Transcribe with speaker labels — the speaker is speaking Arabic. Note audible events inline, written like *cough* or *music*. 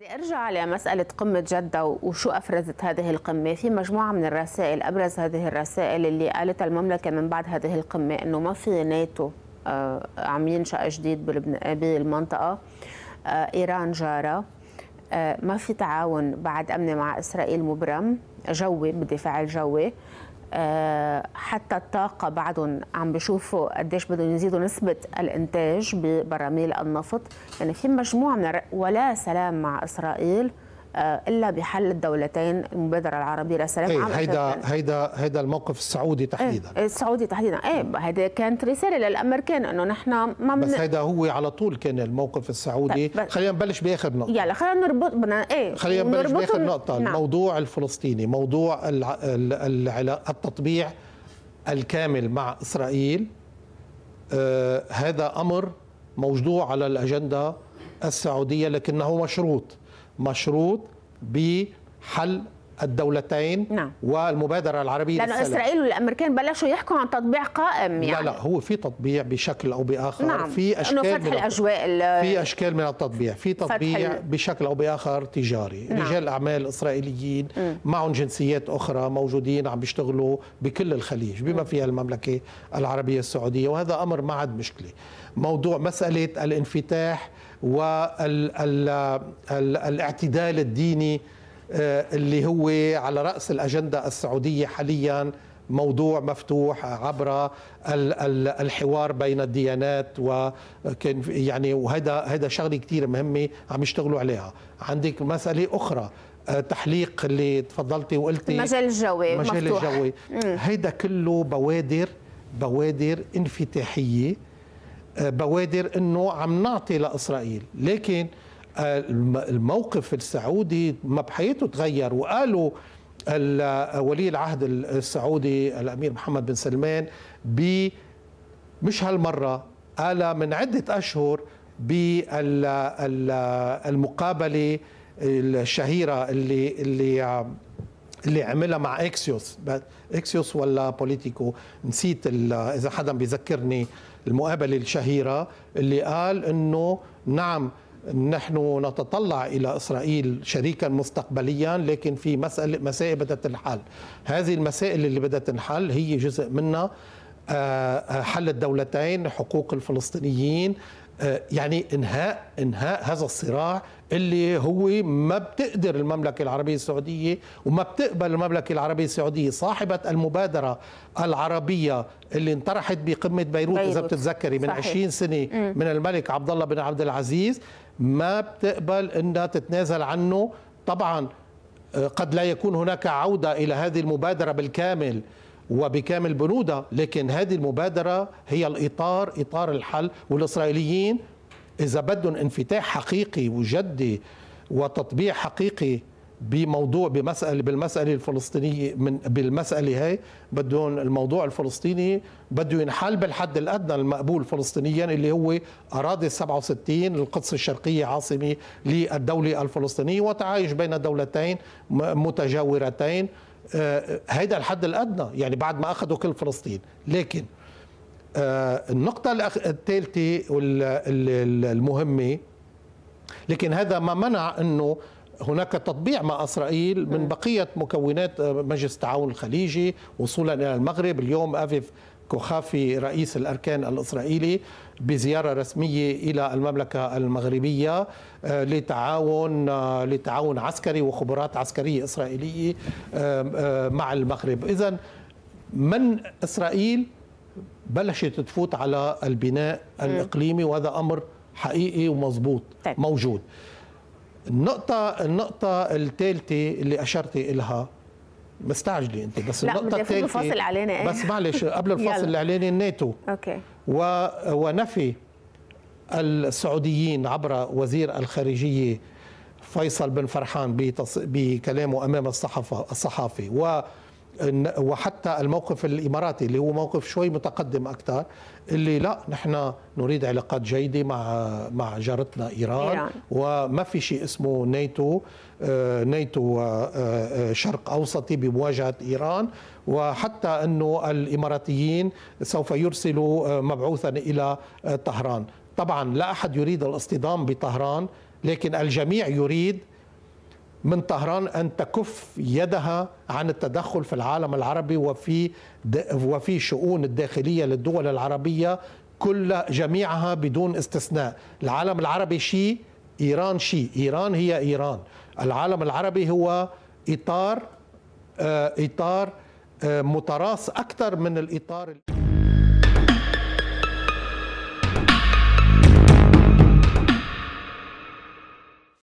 Speaker 1: بدي ارجع لمساله قمه جده وشو افرزت هذه القمه، في مجموعه من الرسائل ابرز هذه الرسائل اللي قالتها المملكه من بعد هذه القمه انه ما في ناتو آه، عم ينشا جديد آه، بالمنطقه آه، ايران جاره ما في تعاون بعد امني مع اسرائيل مبرم جوي بالدفاع الجوي حتى الطاقة بعدهم عم بيشوفوا قديش بدهم يزيدوا نسبة الإنتاج ببراميل النفط يعني في مجموعة من ولا سلام مع إسرائيل آه، الا بحل الدولتين المبادره العربيه للسلام ايه هيدا
Speaker 2: هيدا هيدا الموقف السعودي إيه، تحديدا
Speaker 1: ايه السعودي تحديدا ايه هيدا كانت رساله للامريكان انه نحن ما بس هيدا
Speaker 2: هو على طول كان الموقف السعودي طيب خلينا نبلش باخر نقطه
Speaker 1: يلا خلينا نربط بنا ايه خلينا نبلش باخر نقطه نعم.
Speaker 2: الموضوع الفلسطيني موضوع التطبيع الكامل مع اسرائيل آه هذا امر موجود على الاجنده السعوديه لكنه مشروط مشروط بحل الدولتين نعم. والمبادرة العربية لأن للسلام. إسرائيل
Speaker 1: والأمريكان بلشوا يحكوا عن تطبيع قائم يعني لا
Speaker 2: لا هو في تطبيع بشكل أو بآخر نعم. في أشكال إنه فتح من الأجواء في أشكال من التطبيع في تطبيع فتح بشكل أو بآخر تجاري نعم. رجال أعمال إسرائيليين م. معهم جنسيات أخرى موجودين عم بيشتغلوا بكل الخليج بما فيها المملكة العربية السعودية وهذا أمر ما عاد مشكلة موضوع مسألة الانفتاح والاعتدال الديني آه، اللي هو على رأس الأجندة السعودية حالياً موضوع مفتوح عبر الحوار بين الديانات وكان يعني وهذا هذا شغله كثير مهمه عم يشتغلوا عليها عندك مساله اخرى آه، تحليق اللي تفضلتي وقلتي المجال الجوي المجال الجوي هيدا كله بوادر بوادر انفتاحيه آه، بوادر انه عم نعطي لاسرائيل لكن الموقف السعودي ما بحياته تغير وقالوا ولي العهد السعودي الامير محمد بن سلمان ب مش هالمره قال من عده اشهر بالمقابله الشهيره اللي اللي اللي عملها مع اكسيوس اكسيوس ولا بوليتيكو نسيت اذا حدا بيذكرني المقابله الشهيره اللي قال انه نعم نحن نتطلع الى اسرائيل شريكا مستقبليا لكن في مساله مسائل بدها تنحل هذه المسائل اللي بدها تنحل هي جزء منها آه، آه، حل الدولتين حقوق الفلسطينيين آه، يعني انهاء انهاء هذا الصراع اللي هو ما بتقدر المملكه العربيه السعوديه وما بتقبل المملكه العربيه السعوديه صاحبه المبادره العربيه اللي انطرحت بقمه بيروت, بيروت. اذا بتتذكري من صحيح. 20 سنه من الملك عبد الله بن عبد العزيز ما بتقبل انها تتنازل عنه طبعا آه، قد لا يكون هناك عوده الى هذه المبادره بالكامل وبكامل بنودها لكن هذه المبادره هي الاطار اطار الحل والاسرائيليين اذا بدهم انفتاح حقيقي وجدي وتطبيع حقيقي بموضوع بمسألة بالمسألة الفلسطينية من بالمسألة هاي بدهم الموضوع الفلسطيني بده ينحل بالحد الأدنى المقبول فلسطينيا اللي هو أراضي 67 القدس الشرقية عاصمة للدولة الفلسطينية وتعايش بين دولتين متجاورتين آه، هيدا الحد الأدنى يعني بعد ما أخذوا كل فلسطين لكن آه، النقطة الثالثة المهمة لكن هذا ما منع أنه هناك تطبيع مع اسرائيل من بقيه مكونات آه، مجلس التعاون الخليجي وصولا الى المغرب اليوم افيف كوخافي رئيس الاركان الاسرائيلي بزياره رسميه الى المملكه المغربيه آه، لتعاون آه، لتعاون عسكري وخبرات عسكريه اسرائيليه مع المغرب اذا من اسرائيل بلشت تفوت على البناء الاقليمي وهذا امر حقيقي ومضبوط طيب. موجود النقطة النقطة الثالثة اللي أشرتي إلها مستعجلة أنت بس لا النقطة الثالثة فاصل علينا إيه؟ بس معلش *laughs* قبل الفاصل الإعلاني الناتو أوكي و... ونفي السعوديين عبر وزير الخارجية فيصل بن فرحان بتص... بكلامه أمام الصحافة الصحافي و وحتى الموقف الاماراتي اللي هو موقف شوي متقدم اكثر اللي لا نحن نريد علاقات جيده مع مع جارتنا ايران, إيران. وما في شيء اسمه نيتو آه، نيتو آه، آه، شرق اوسطي بمواجهه ايران وحتى انه الاماراتيين سوف يرسلوا مبعوثا الى طهران طبعا لا احد يريد الاصطدام بطهران لكن الجميع يريد من طهران ان تكف يدها عن التدخل في العالم العربي وفي وفي شؤون الداخليه للدول العربيه كل جميعها بدون استثناء العالم العربي شيء ايران شيء ايران هي ايران العالم العربي هو اطار آه، اطار آه، متراص اكثر من الاطار